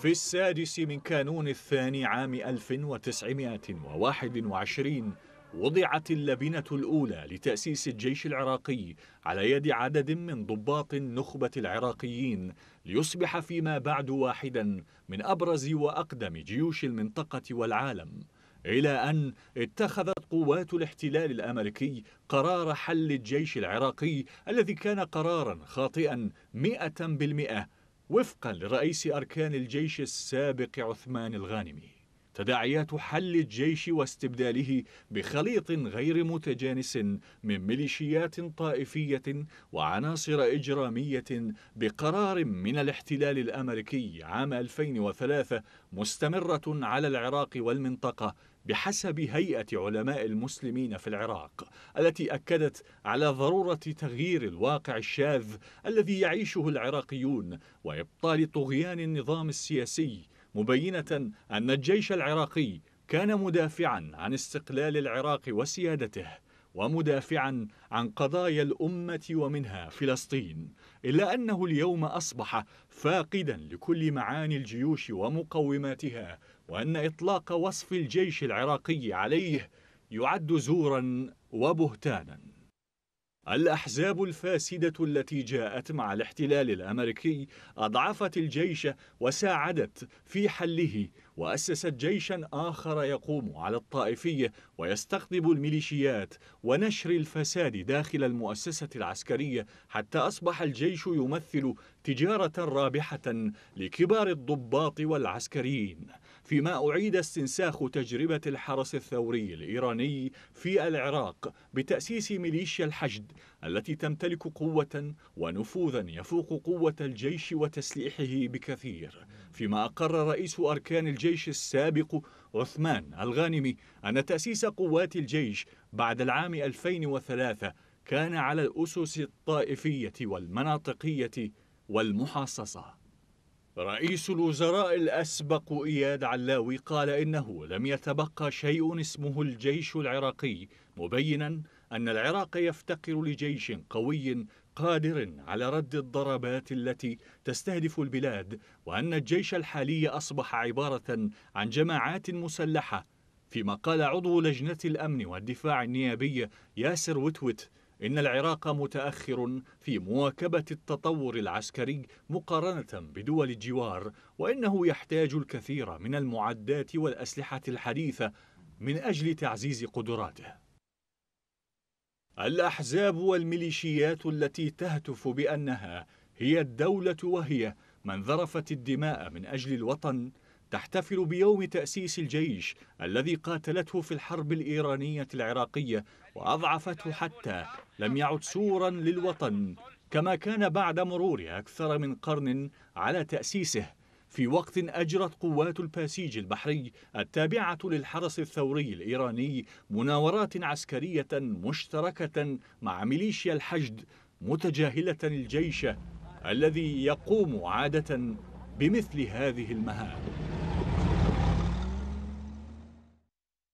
في السادس من كانون الثاني عام 1921 وضعت اللبنة الأولى لتأسيس الجيش العراقي على يد عدد من ضباط النخبة العراقيين ليصبح فيما بعد واحدا من أبرز وأقدم جيوش المنطقة والعالم إلى أن اتخذت قوات الاحتلال الأمريكي قرار حل الجيش العراقي الذي كان قرارا خاطئا مئة بالمئة وفقا لرئيس أركان الجيش السابق عثمان الغانمي تداعيات حل الجيش واستبداله بخليط غير متجانس من ميليشيات طائفية وعناصر إجرامية بقرار من الاحتلال الأمريكي عام 2003 مستمرة على العراق والمنطقة بحسب هيئة علماء المسلمين في العراق التي أكدت على ضرورة تغيير الواقع الشاذ الذي يعيشه العراقيون وإبطال طغيان النظام السياسي مبينة أن الجيش العراقي كان مدافعا عن استقلال العراق وسيادته ومدافعا عن قضايا الأمة ومنها فلسطين إلا أنه اليوم أصبح فاقدا لكل معاني الجيوش ومقوماتها وأن إطلاق وصف الجيش العراقي عليه يعد زورا وبهتانا الأحزاب الفاسدة التي جاءت مع الاحتلال الأمريكي أضعفت الجيش وساعدت في حله وأسست جيشا آخر يقوم على الطائفية ويستقطب الميليشيات ونشر الفساد داخل المؤسسة العسكرية حتى أصبح الجيش يمثل تجارة رابحة لكبار الضباط والعسكريين فيما أعيد استنساخ تجربة الحرس الثوري الإيراني في العراق بتأسيس ميليشيا الحشد التي تمتلك قوة ونفوذا يفوق قوة الجيش وتسليحه بكثير فيما أقر رئيس أركان الجيش السابق عثمان الغانمي أن تأسيس قوات الجيش بعد العام 2003 كان على الأسس الطائفية والمناطقية والمحاصصة رئيس الوزراء الأسبق إياد علاوي قال إنه لم يتبقى شيء اسمه الجيش العراقي مبينا أن العراق يفتقر لجيش قوي قادر على رد الضربات التي تستهدف البلاد وأن الجيش الحالي أصبح عبارة عن جماعات مسلحة فيما قال عضو لجنة الأمن والدفاع النيابية ياسر وتوت إن العراق متأخر في مواكبة التطور العسكري مقارنة بدول الجوار وإنه يحتاج الكثير من المعدات والأسلحة الحديثة من أجل تعزيز قدراته الأحزاب والميليشيات التي تهتف بأنها هي الدولة وهي من ذرفت الدماء من أجل الوطن تحتفل بيوم تأسيس الجيش الذي قاتلته في الحرب الإيرانية العراقية وأضعفته حتى لم يعد سورا للوطن كما كان بعد مرور أكثر من قرن على تأسيسه في وقت أجرت قوات الباسيج البحري التابعة للحرس الثوري الإيراني مناورات عسكرية مشتركة مع ميليشيا الحشد متجاهلة الجيش الذي يقوم عادة بمثل هذه المهام